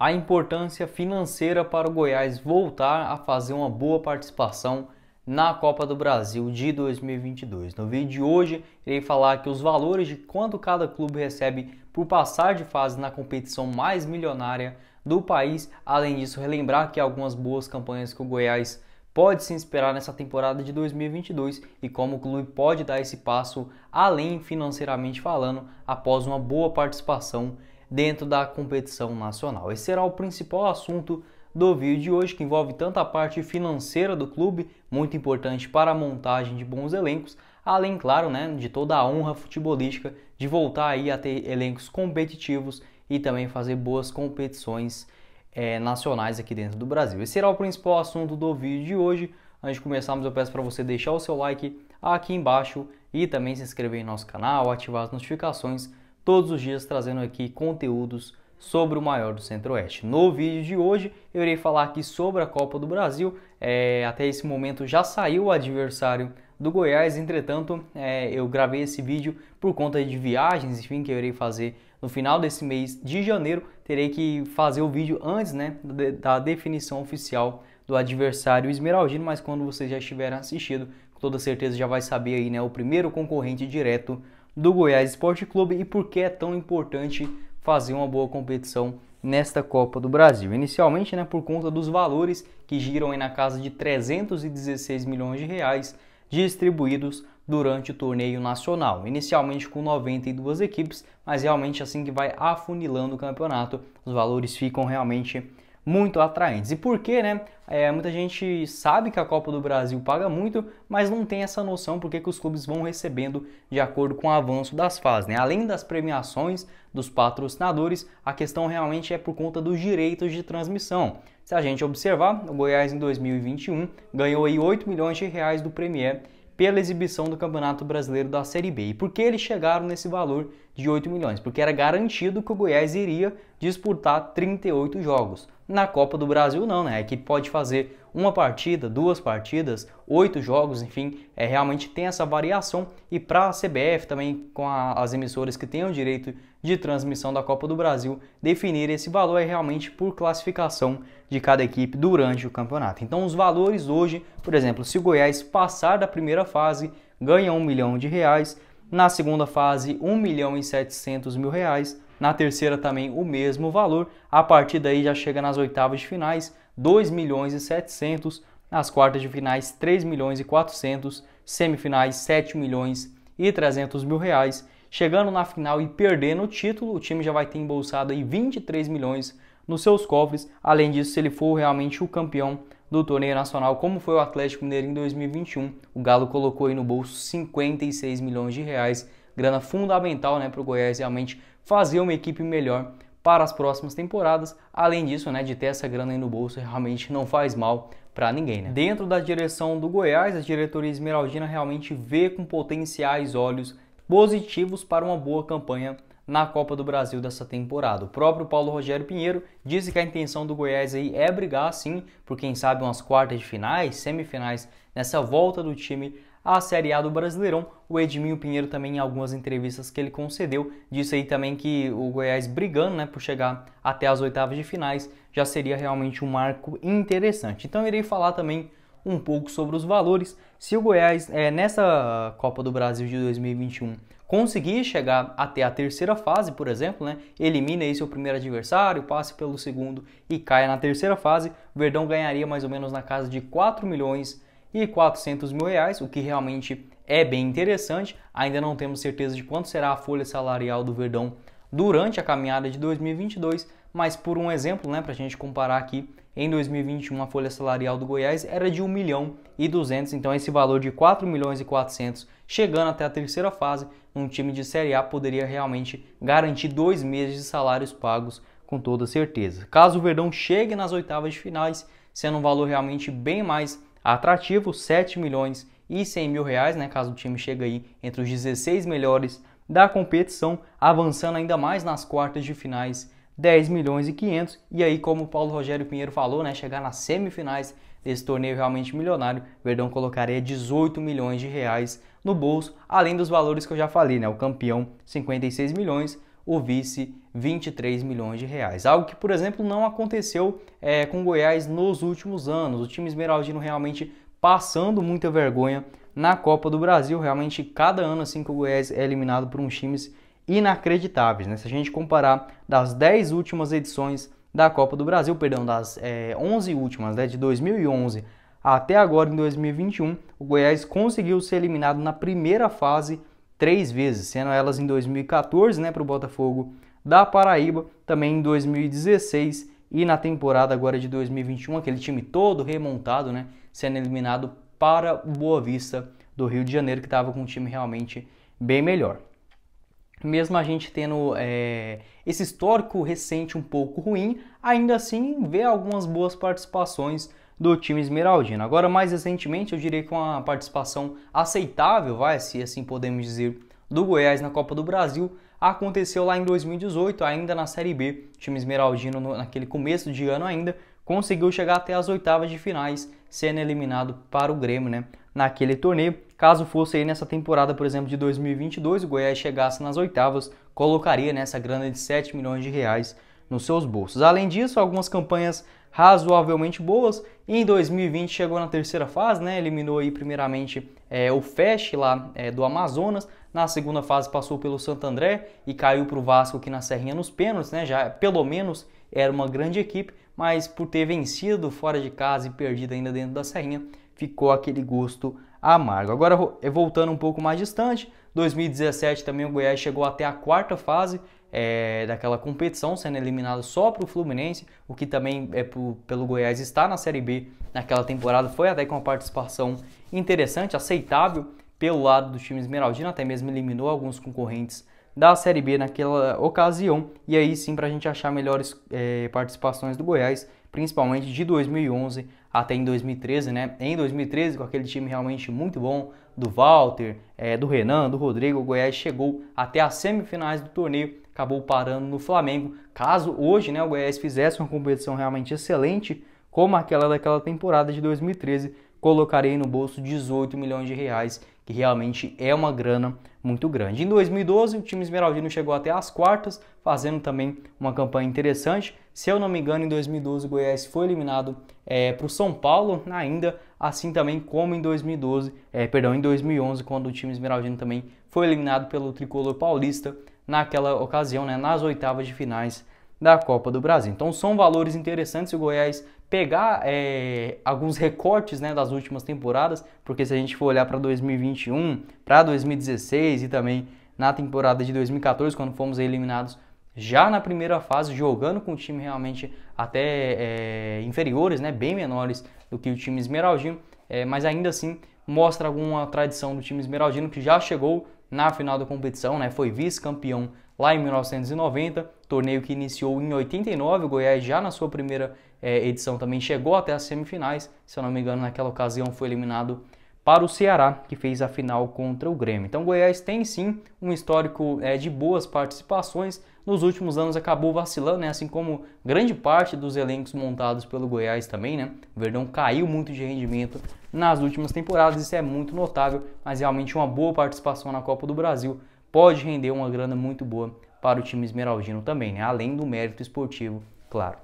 a importância financeira para o Goiás voltar a fazer uma boa participação na Copa do Brasil de 2022. No vídeo de hoje, irei falar que os valores de quanto cada clube recebe por passar de fase na competição mais milionária do país. Além disso, relembrar que algumas boas campanhas que o Goiás pode se inspirar nessa temporada de 2022 e como o clube pode dar esse passo além financeiramente falando após uma boa participação dentro da competição nacional. Esse será o principal assunto do vídeo de hoje, que envolve tanto a parte financeira do clube, muito importante para a montagem de bons elencos, além, claro, né, de toda a honra futebolística de voltar aí a ter elencos competitivos e também fazer boas competições é, nacionais aqui dentro do Brasil. Esse será o principal assunto do vídeo de hoje. Antes de começarmos, eu peço para você deixar o seu like aqui embaixo e também se inscrever em nosso canal, ativar as notificações todos os dias trazendo aqui conteúdos sobre o maior do Centro-Oeste. No vídeo de hoje eu irei falar aqui sobre a Copa do Brasil. É, até esse momento já saiu o adversário do Goiás, entretanto é, eu gravei esse vídeo por conta de viagens, enfim, que eu irei fazer no final desse mês de janeiro. Terei que fazer o vídeo antes né, da definição oficial do adversário esmeraldino, mas quando vocês já estiverem assistindo, com toda certeza já vai saber aí né, o primeiro concorrente direto do Goiás Esporte Clube e por que é tão importante fazer uma boa competição nesta Copa do Brasil. Inicialmente, né, por conta dos valores que giram na casa de 316 milhões de reais distribuídos durante o torneio nacional. Inicialmente com 92 equipes, mas realmente assim que vai afunilando o campeonato, os valores ficam realmente muito atraentes. E por quê, né? É, muita gente sabe que a Copa do Brasil paga muito, mas não tem essa noção porque que os clubes vão recebendo de acordo com o avanço das fases. Né? Além das premiações dos patrocinadores, a questão realmente é por conta dos direitos de transmissão. Se a gente observar, o Goiás em 2021 ganhou aí 8 milhões de reais do Premier pela exibição do Campeonato Brasileiro da Série B. E por que eles chegaram nesse valor de 8 milhões? Porque era garantido que o Goiás iria disputar 38 jogos. Na Copa do Brasil não, né? A equipe pode fazer uma partida, duas partidas, oito jogos, enfim, é, realmente tem essa variação. E para a CBF também, com a, as emissoras que têm o direito de transmissão da Copa do Brasil, definir esse valor é realmente por classificação de cada equipe durante o campeonato. Então os valores hoje, por exemplo, se o Goiás passar da primeira fase, ganha um milhão de reais. Na segunda fase, um milhão e setecentos mil reais na terceira também o mesmo valor. A partir daí já chega nas oitavas de finais, 2 milhões e 700, nas quartas de finais 3 milhões e 400, semifinais 7 milhões e 300 mil reais. Chegando na final e perdendo o título, o time já vai ter embolsado aí 23 milhões nos seus cofres. Além disso, se ele for realmente o campeão do torneio nacional, como foi o Atlético Mineiro em 2021, o Galo colocou aí no bolso 56 milhões de reais, grana fundamental né, para o Goiás realmente fazer uma equipe melhor para as próximas temporadas. Além disso, né, de ter essa grana aí no bolso realmente não faz mal para ninguém, né? Dentro da direção do Goiás, a diretoria esmeraldina realmente vê com potenciais olhos positivos para uma boa campanha na Copa do Brasil dessa temporada. O próprio Paulo Rogério Pinheiro disse que a intenção do Goiás aí é brigar sim por quem sabe umas quartas de finais, semifinais nessa volta do time à Série A do Brasileirão. O Edminho Pinheiro também, em algumas entrevistas que ele concedeu, disse aí também que o Goiás brigando né, por chegar até as oitavas de finais já seria realmente um marco interessante. Então irei falar também um pouco sobre os valores. Se o Goiás, é, nessa Copa do Brasil de 2021, conseguir chegar até a terceira fase, por exemplo, né, elimina aí seu primeiro adversário, passe pelo segundo e caia na terceira fase, o Verdão ganharia mais ou menos na casa de 4 milhões e 400 mil reais, o que realmente é bem interessante. Ainda não temos certeza de quanto será a folha salarial do Verdão durante a caminhada de 2022, mas por um exemplo, né, para a gente comparar aqui, em 2021 a folha salarial do Goiás era de 1 milhão e 200, então esse valor de 4 milhões e 400 chegando até a terceira fase, um time de Série A poderia realmente garantir dois meses de salários pagos com toda certeza. Caso o Verdão chegue nas oitavas de finais, sendo um valor realmente bem mais atrativo, 7 milhões e 100 mil reais, né, caso o time chegue aí entre os 16 melhores da competição, avançando ainda mais nas quartas de finais, 10 milhões e 500, e aí como o Paulo Rogério Pinheiro falou, né, chegar nas semifinais desse torneio realmente milionário, Verdão colocaria 18 milhões de reais no bolso, além dos valores que eu já falei, né, o campeão 56 milhões, o vice 23 milhões de reais. Algo que, por exemplo, não aconteceu é, com Goiás nos últimos anos. O time esmeraldino realmente passando muita vergonha na Copa do Brasil. Realmente, cada ano assim que o Goiás é eliminado por uns times inacreditáveis. Né? Se a gente comparar das 10 últimas edições da Copa do Brasil, perdão, das é, 11 últimas, né, de 2011 até agora em 2021, o Goiás conseguiu ser eliminado na primeira fase três vezes, sendo elas em 2014 né, para o Botafogo da Paraíba, também em 2016 e na temporada agora de 2021, aquele time todo remontado, né, sendo eliminado para o Boa Vista do Rio de Janeiro, que estava com um time realmente bem melhor. Mesmo a gente tendo é, esse histórico recente um pouco ruim, ainda assim vê algumas boas participações do time esmeraldino. Agora, mais recentemente, eu diria que uma participação aceitável, vai, se assim podemos dizer, do Goiás na Copa do Brasil aconteceu lá em 2018, ainda na Série B. O time esmeraldino, naquele começo de ano ainda, conseguiu chegar até as oitavas de finais, sendo eliminado para o Grêmio, né? Naquele torneio, caso fosse aí nessa temporada, por exemplo, de 2022, o Goiás chegasse nas oitavas, colocaria nessa grana de 7 milhões de reais nos seus bolsos. Além disso, algumas campanhas razoavelmente boas. Em 2020 chegou na terceira fase, né? Eliminou aí primeiramente é, o Fest lá é, do Amazonas. Na segunda fase passou pelo Santo André e caiu para o Vasco aqui na Serrinha nos pênaltis, né? Já pelo menos era uma grande equipe, mas por ter vencido fora de casa e perdido ainda dentro da Serrinha, ficou aquele gosto amargo. Agora é, voltando um pouco mais distante, 2017 também o Goiás chegou até a quarta fase, é, daquela competição, sendo eliminado só para o Fluminense, o que também é pro, pelo Goiás está na Série B naquela temporada, foi até com uma participação interessante, aceitável pelo lado do time esmeraldino, até mesmo eliminou alguns concorrentes da Série B naquela ocasião, e aí sim para a gente achar melhores é, participações do Goiás, principalmente de 2011 até em 2013, né? Em 2013, com aquele time realmente muito bom, do Walter, é, do Renan, do Rodrigo, o Goiás chegou até as semifinais do torneio, acabou parando no Flamengo. Caso hoje né, o Goiás fizesse uma competição realmente excelente, como aquela daquela temporada de 2013, colocaria no bolso 18 milhões de reais, que realmente é uma grana muito grande. Em 2012, o time esmeraldino chegou até as quartas, fazendo também uma campanha interessante. Se eu não me engano, em 2012 o Goiás foi eliminado é, eh, para o São Paulo, ainda assim também como em 2012, é, eh, perdão, em 2011, quando o time esmeraldino também foi eliminado pelo tricolor paulista naquela ocasião, né, nas oitavas de finais da Copa do Brasil. Então são valores interessantes o Goiás pegar é, alguns recortes né, das últimas temporadas, porque se a gente for olhar para 2021, para 2016 e também na temporada de 2014, quando fomos eliminados já na primeira fase, jogando com time realmente até é, inferiores, né, bem menores do que o time esmeraldino, é, mas ainda assim mostra alguma tradição do time esmeraldino que já chegou na final da competição, né? Foi vice-campeão lá em 1990, torneio que iniciou em 89. O Goiás já na sua primeira é, edição também chegou até as semifinais. Se eu não me engano, naquela ocasião foi eliminado para o Ceará, que fez a final contra o Grêmio. Então, o Goiás tem sim um histórico é, de boas participações, nos últimos anos acabou vacilando, né? assim como grande parte dos elencos montados pelo Goiás também. Né? O Verdão caiu muito de rendimento nas últimas temporadas, isso é muito notável, mas realmente uma boa participação na Copa do Brasil pode render uma grana muito boa para o time esmeraldino também, né? além do mérito esportivo, claro.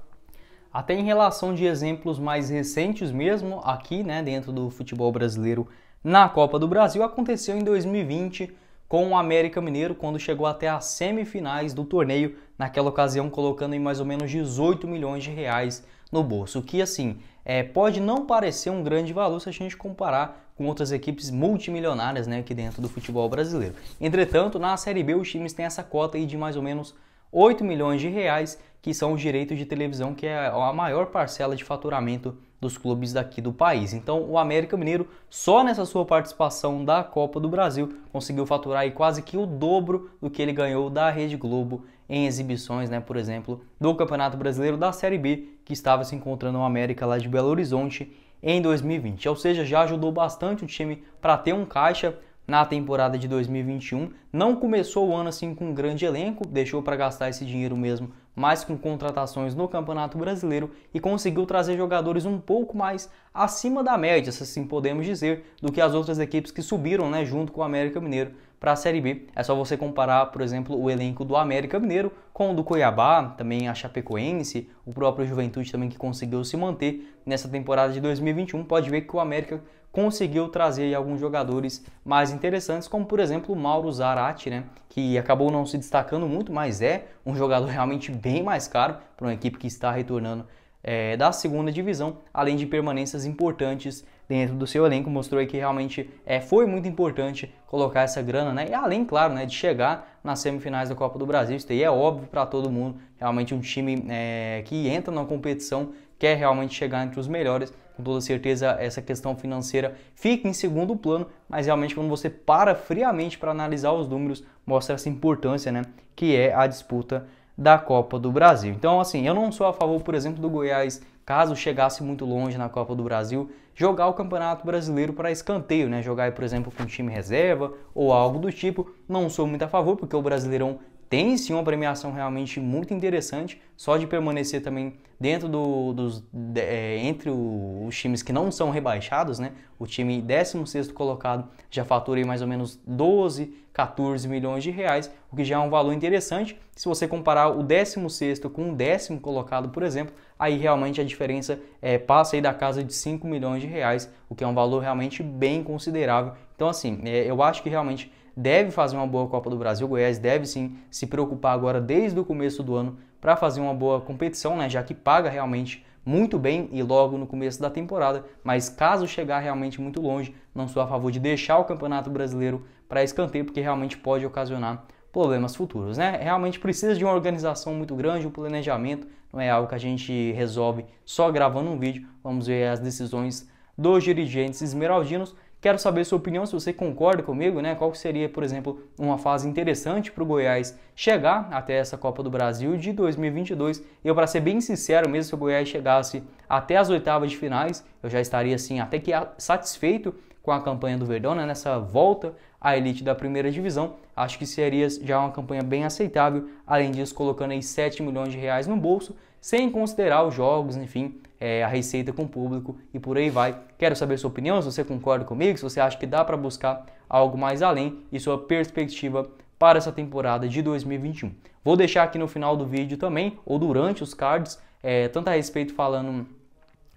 Até em relação de exemplos mais recentes mesmo, aqui né, dentro do futebol brasileiro, na Copa do Brasil aconteceu em 2020 com o América Mineiro quando chegou até as semifinais do torneio, naquela ocasião colocando em mais ou menos 18 milhões de reais no bolso, o que assim é, pode não parecer um grande valor se a gente comparar com outras equipes multimilionárias né, aqui dentro do futebol brasileiro. Entretanto, na Série B os times têm essa cota aí de mais ou menos 8 milhões de reais, que são os direitos de televisão, que é a maior parcela de faturamento dos clubes daqui do país. Então, o América Mineiro, só nessa sua participação da Copa do Brasil, conseguiu faturar aí quase que o dobro do que ele ganhou da Rede Globo em exibições, né, por exemplo, do Campeonato Brasileiro da Série B, que estava se encontrando no América lá de Belo Horizonte em 2020. Ou seja, já ajudou bastante o time para ter um caixa na temporada de 2021. Não começou o ano assim com um grande elenco, deixou para gastar esse dinheiro mesmo, mas com contratações no Campeonato Brasileiro e conseguiu trazer jogadores um pouco mais acima da média, se assim podemos dizer, do que as outras equipes que subiram, né, junto com o América Mineiro para a Série B. É só você comparar, por exemplo, o elenco do América Mineiro com o do Cuiabá, também a Chapecoense, o próprio Juventude também que conseguiu se manter nessa temporada de 2021. Pode ver que o América conseguiu trazer alguns jogadores mais interessantes, como por exemplo o Mauro Zarate, né, que acabou não se destacando muito, mas é um jogador realmente bem mais caro para uma equipe que está retornando é, da segunda divisão, além de permanências importantes dentro do seu elenco, mostrou que realmente é, foi muito importante colocar essa grana, né? E além, claro, né, de chegar nas semifinais da Copa do Brasil, isso aí é óbvio para todo mundo. Realmente um time é, que entra na competição quer realmente chegar entre os melhores. Com toda certeza, essa questão financeira fica em segundo plano, mas realmente quando você para friamente para analisar os números, mostra essa importância, né, que é a disputa da Copa do Brasil. Então, assim, eu não sou a favor, por exemplo, do Goiás caso chegasse muito longe na Copa do Brasil, jogar o Campeonato Brasileiro para escanteio, né? Jogar, por exemplo, com time reserva ou algo do tipo. Não sou muito a favor, porque o Brasileirão tem sim uma premiação realmente muito interessante, só de permanecer também dentro do, dos de, é, entre o, os times que não são rebaixados, né? O time 16 colocado já fatura mais ou menos 12, 14 milhões de reais, o que já é um valor interessante. Se você comparar o 16 com o décimo colocado, por exemplo, aí realmente a diferença é, passa aí da casa de 5 milhões de reais, o que é um valor realmente bem considerável. Então assim, é, eu acho que realmente deve fazer uma boa Copa do Brasil. Goiás deve sim se preocupar agora desde o começo do ano para fazer uma boa competição, né? Já que paga realmente muito bem e logo no começo da temporada, mas caso chegar realmente muito longe, não sou a favor de deixar o Campeonato Brasileiro para escanteio, porque realmente pode ocasionar problemas futuros, né? Realmente precisa de uma organização muito grande, um planejamento, não é algo que a gente resolve só gravando um vídeo. Vamos ver as decisões dos dirigentes esmeraldinos, Quero saber sua opinião, se você concorda comigo, né? Qual seria, por exemplo, uma fase interessante para o Goiás chegar até essa Copa do Brasil de 2022? Eu, para ser bem sincero, mesmo se o Goiás chegasse até as oitavas de finais, eu já estaria assim até que satisfeito com a campanha do Verdão, né? nessa volta à elite da primeira divisão. Acho que seria já uma campanha bem aceitável, além disso, colocando aí 7 milhões de reais no bolso, sem considerar os jogos, enfim, é, a receita com o público e por aí vai. Quero saber sua opinião, se você concorda comigo, se você acha que dá para buscar algo mais além e sua perspectiva para essa temporada de 2021. Vou deixar aqui no final do vídeo também, ou durante os cards, é, tanto a respeito falando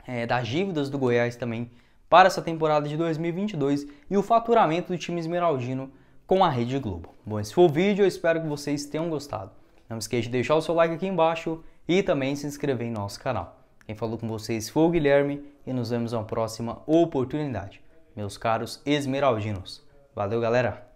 é, das dívidas do Goiás também para essa temporada de 2022 e o faturamento do time esmeraldino com a Rede Globo. Bom, esse foi o vídeo, eu espero que vocês tenham gostado. Não esqueça de deixar o seu like aqui embaixo e também se inscrever em nosso canal. Quem falou com vocês foi o Guilherme e nos vemos na próxima oportunidade. Meus caros esmeraldinos. Valeu, galera!